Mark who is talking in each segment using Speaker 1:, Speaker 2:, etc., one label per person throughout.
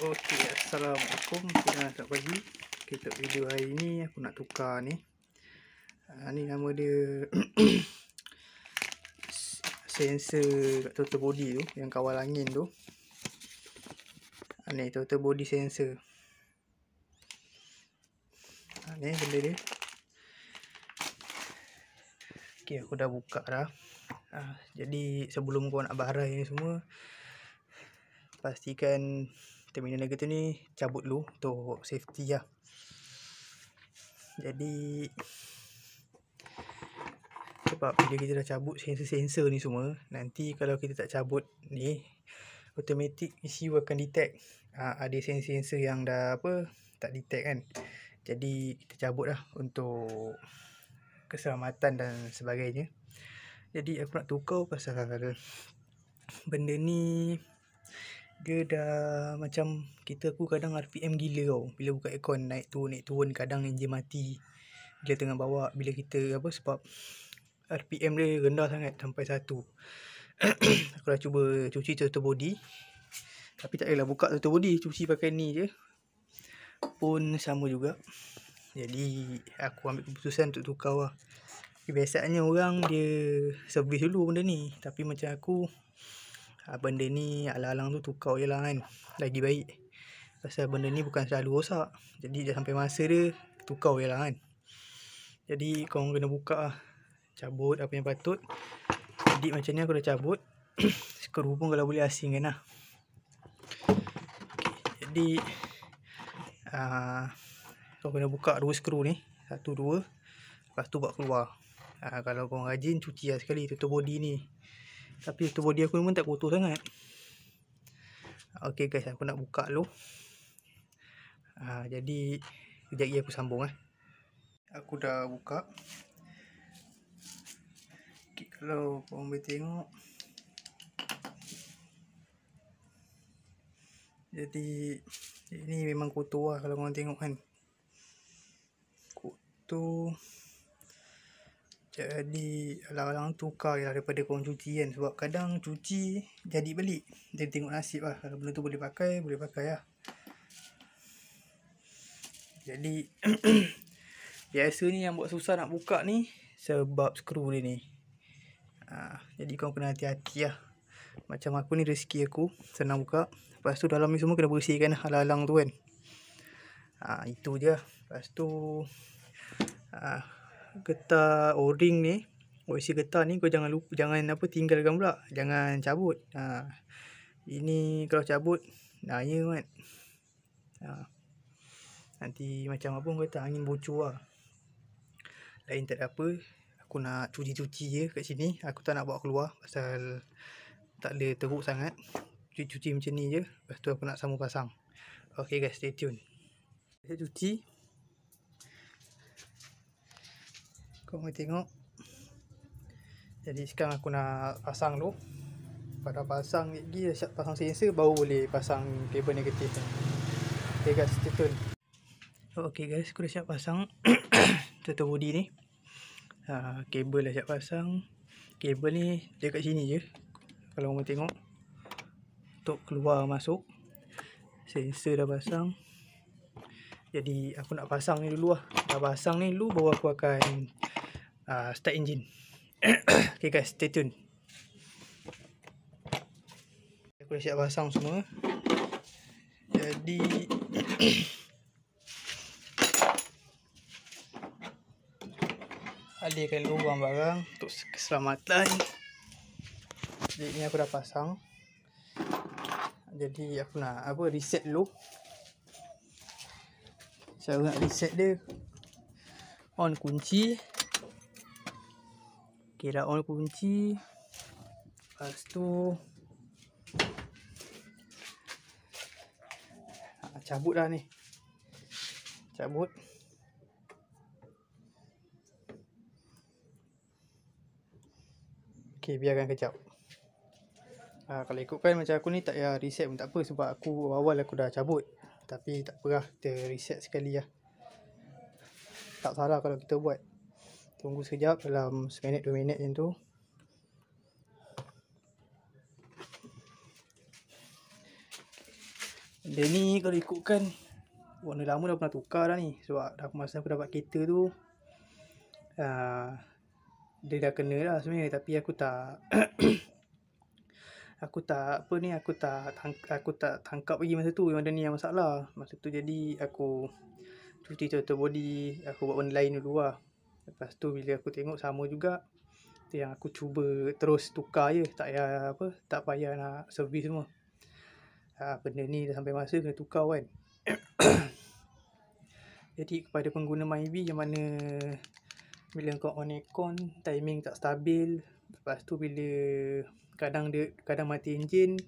Speaker 1: Okey, Assalamualaikum. Selamat pagi. Okay, untuk video hari ini aku nak tukar ni. Ha, ni nama dia sensor kat total body tu yang kawal angin tu. Ha, ni total body sensor. Ha, ni benda dia. Okey, aku dah buka dah. Ha, jadi sebelum kau nak barai ni semua pastikan terminal negatif ni cabut dulu untuk safety lah jadi sebab bila kita dah cabut sensor-sensor ni semua nanti kalau kita tak cabut ni automatic ECU akan detect ha, ada sensor-sensor yang dah apa tak detect kan jadi kita cabut lah untuk keselamatan dan sebagainya jadi aku nak tukar pasal benda ni dia dah macam kita aku kadang RPM gila tau Bila buka aircon naik turun naik turun kadang enjin mati Dia tengah bawa bila kita apa sebab RPM dia rendah sangat sampai satu Aku dah cuba cuci total body Tapi tak payahlah buka total body cuci pakai ni je Pun sama juga Jadi aku ambil keputusan untuk tukar lah Biasanya orang dia servis dulu benda ni Tapi macam aku Ah, benda ni alang-alang tu tukar je lah kan Lagi baik Pasal benda ni bukan selalu rosak Jadi dah sampai masa dia tukar je lah kan Jadi korang kena buka lah Cabut apa yang patut Jadi macam ni aku dah cabut Skru pun kalau boleh asingkan lah okay, Jadi uh, Korang kena buka dua skru ni Satu dua Lepas tu buat keluar uh, Kalau korang rajin cuci lah sekali tutup bodi ni tapi tu body aku pun tak kotor sangat Okay guys aku nak buka dulu ha, Jadi Sekejap lagi aku sambung eh. Aku dah buka okay, Kalau korang boleh tengok Jadi Ini memang kotor lah kalau korang tengok kan Kotor jadi larang-larang tukar ya daripada korang cuci kan sebab kadang cuci jadi beli, jadi tengok nasib lah kalau benda tu boleh pakai boleh pakai lah jadi biasa ni yang buat susah nak buka ni sebab skru dia ni ha, jadi korang kena hati-hati lah macam aku ni rezeki aku senang buka lepas tu dalam ni semua kena bersihkan lah larang-larang tu kan ha, itu je lah. lepas tu ha, getah o-ring ni oksi getah ni kau jangan lupa jangan apa tinggalkan pula jangan cabut ha ini kalau cabut naya kan ha nanti macam apa pun kata angin bocor lah. lain tak ada apa aku nak cuci-cuci je kat sini aku tak nak bawa keluar pasal tak ada teruk sangat cuci-cuci macam ni je lepas tu aku nak sama pasang Okay guys stay tune saya cuci Kau boleh tengok Jadi sekarang aku nak pasang dulu Pada pasang lagi dah siap pasang sensor baru boleh pasang kabel negatif Ok guys, stay tune Ok guys, aku dah siap pasang Tutup body ni ha, Kabel dah siap pasang Kabel ni dia kat sini je Kalau kau tengok Untuk keluar masuk Sensor dah pasang Jadi aku nak pasang ni dulu lah Dah pasang ni dulu baru aku akan uh, start engine Okay guys stay tune Aku dah siap pasang semua Jadi Alihkan lubang barang untuk keselamatan Jadi ni aku dah pasang Jadi aku nak apa reset dulu saya nak reset dia On kunci Okay, dah on kunci Lepas tu ha, Cabut dah ni Cabut Okay, biarkan kejap ha, Kalau ikutkan macam aku ni tak payah reset pun tak apa Sebab aku awal aku dah cabut Tapi tak apalah, kita reset sekali lah Tak salah kalau kita buat tunggu sekejap dalam seminit dua minit macam tu Dia ni kalau ikutkan warna lama dah pernah tukar dah ni sebab dah masa aku dapat kereta tu uh, dia dah kena lah sebenarnya tapi aku tak aku tak apa ni aku tak tangkap, aku tak tangkap lagi masa tu yang ada ni yang masalah masa tu jadi aku cuti total body aku buat benda lain dulu lah Lepas tu bila aku tengok sama juga tu yang aku cuba terus tukar je tak payah apa tak payah nak servis semua. Ha, benda ni dah sampai masa kena tukar kan. Jadi kepada pengguna MyB yang mana bila kau on aircon timing tak stabil lepas tu bila kadang dia kadang mati enjin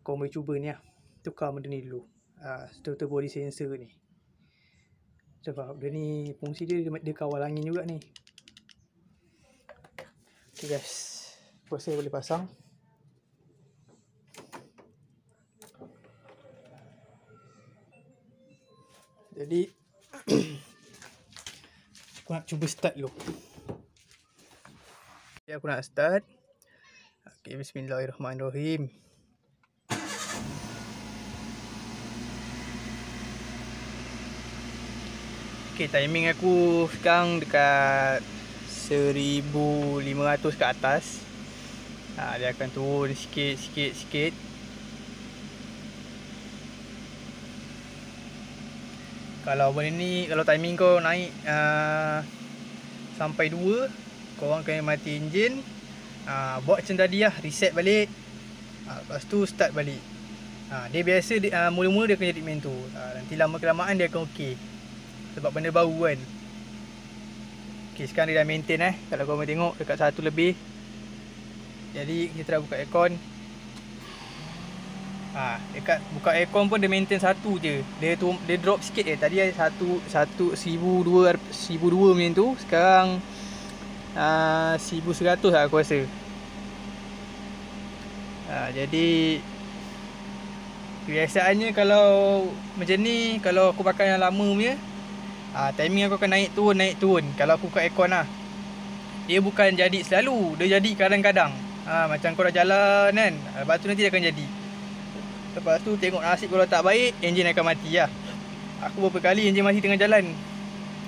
Speaker 1: kau boleh cuba ni lah tukar benda ni dulu. Ah ha, body sensor ni. Sebab dia ni fungsi dia dia, dia kawal angin juga ni. Okay guys. Apa saya boleh pasang. Jadi aku nak cuba start dulu. Okay, aku nak start. Okay, bismillahirrahmanirrahim. Okay, timing aku sekarang dekat 1500 ke atas ha, Dia akan turun sikit, sikit, sikit Kalau benda ni, kalau timing kau naik uh, Sampai 2 Korang kena mati enjin uh, Buat macam tadi lah, reset balik uh, Lepas tu start balik uh, Dia biasa, mula-mula uh, dia akan jadi main uh, Nanti lama kelamaan dia akan okey sebab benda bau kan Okay sekarang dia dah maintain eh Kalau korang tengok dekat satu lebih Jadi kita dah buka aircon ha, Dekat buka aircon pun dia maintain satu je Dia tu, dia drop sikit je Tadi ada satu Satu Seribu dua Seribu dua macam tu Sekarang ha, Seribu seratus lah aku rasa ha, Jadi Biasanya kalau Macam ni Kalau aku pakai yang lama punya Ah ha, timing aku akan naik turun naik turun kalau aku kat aircon lah. Dia bukan jadi selalu, dia jadi kadang-kadang. Ah macam kau dah jalan kan, ah, lepas tu nanti dia akan jadi. Lepas tu tengok nasib kalau tak baik, enjin akan mati lah. Aku beberapa kali enjin mati tengah jalan.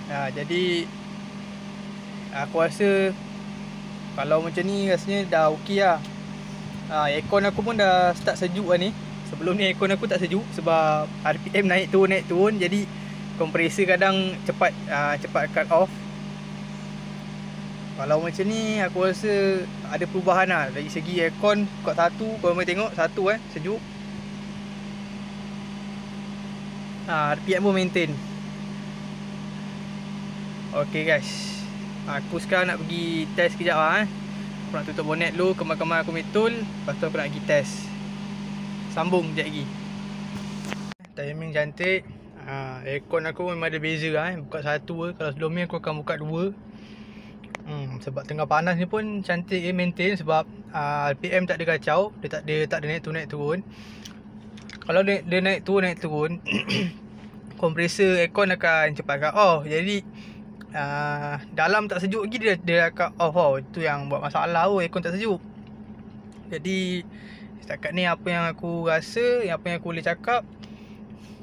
Speaker 1: Ah jadi aku rasa kalau macam ni rasanya dah ok lah. Ah aircon aku pun dah start sejuk lah ni. Sebelum ni aircon aku tak sejuk sebab RPM naik turun naik turun jadi Kompresor kadang cepat uh, cepat cut off Kalau macam ni aku rasa ada perubahan lah Dari segi aircon kot satu Kau boleh tengok satu eh sejuk uh, ah, RPM pun maintain Okay guys Aku sekarang nak pergi test kejap lah eh Aku nak tutup bonet dulu Kemal-kemal aku metul Lepas tu aku nak pergi test Sambung sekejap lagi Timing cantik ha, Aircon aku memang ada beza lah eh. Buka satu eh. Kalau sebelum ni aku akan buka dua hmm, Sebab tengah panas ni pun Cantik eh maintain Sebab uh, ah, RPM tak ada kacau Dia tak ada, tak ada naik tu naik turun Kalau dia, dia naik tu naik turun Kompresor aircon akan cepatkan off Jadi uh, Dalam tak sejuk lagi dia, dia akan off oh, Itu yang buat masalah oh, Aircon tak sejuk Jadi Setakat ni apa yang aku rasa Apa yang aku boleh cakap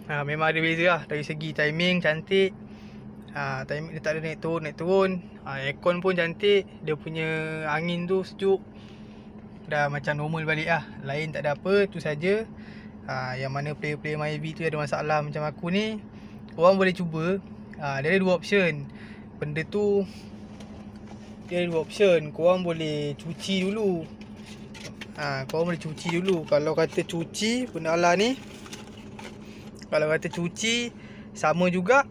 Speaker 1: ha, Memang ada beza lah Dari segi timing cantik ha, Timing dia tak ada naik turun Naik turun ha, Aircon pun cantik Dia punya angin tu sejuk Dah macam normal balik lah Lain tak ada apa tu saja ha, Yang mana player-player MyV tu ada masalah macam aku ni Orang boleh cuba ha, Dia ada dua option Benda tu Dia ada dua option Korang boleh cuci dulu ha, Korang boleh cuci dulu Kalau kata cuci Benda Allah ni kalau kata cuci sama juga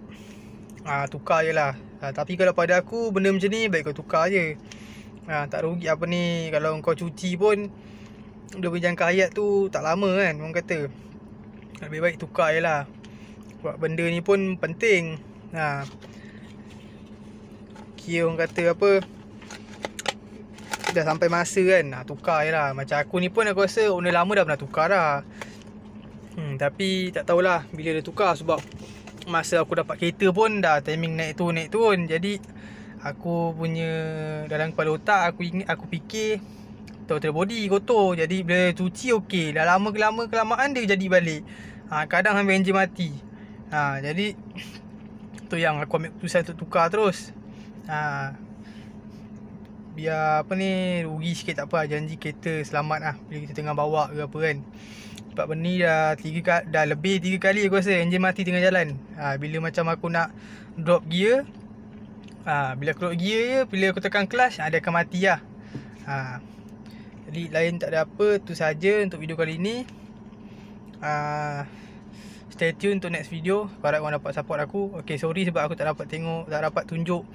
Speaker 1: ha, tukar je lah ha, tapi kalau pada aku benda macam ni baik kau tukar je ha, tak rugi apa ni kalau kau cuci pun dia punya jangka hayat tu tak lama kan orang kata lebih baik tukar je lah buat benda ni pun penting ha. kira orang kata apa dah sampai masa kan tukar je lah macam aku ni pun aku rasa owner oh, lama dah pernah tukar lah hmm, Tapi tak tahulah bila dia tukar sebab Masa aku dapat kereta pun dah timing naik turun naik turun Jadi aku punya dalam kepala otak aku ingat aku fikir Total body kotor jadi bila cuci okey Dah lama kelama kelamaan dia jadi balik ha, Kadang sampai engine mati ha, Jadi tu yang aku ambil keputusan untuk tukar terus ha, Biar apa ni rugi sikit tak apa Janji kereta selamat lah Bila kita tengah bawa ke apa kan sebab benda ni dah tiga kali dah lebih tiga kali aku rasa enjin mati tengah jalan ha, bila macam aku nak drop gear ha, bila aku drop gear je bila aku tekan clutch ha, ah, dia akan mati lah ha. jadi lain tak ada apa tu saja untuk video kali ni ha, stay tune untuk next video harap korang dapat support aku Okay sorry sebab aku tak dapat tengok tak dapat tunjuk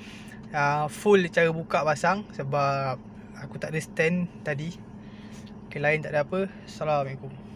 Speaker 1: ha, full cara buka pasang sebab aku tak ada stand tadi Okay, lain tak ada apa. Assalamualaikum.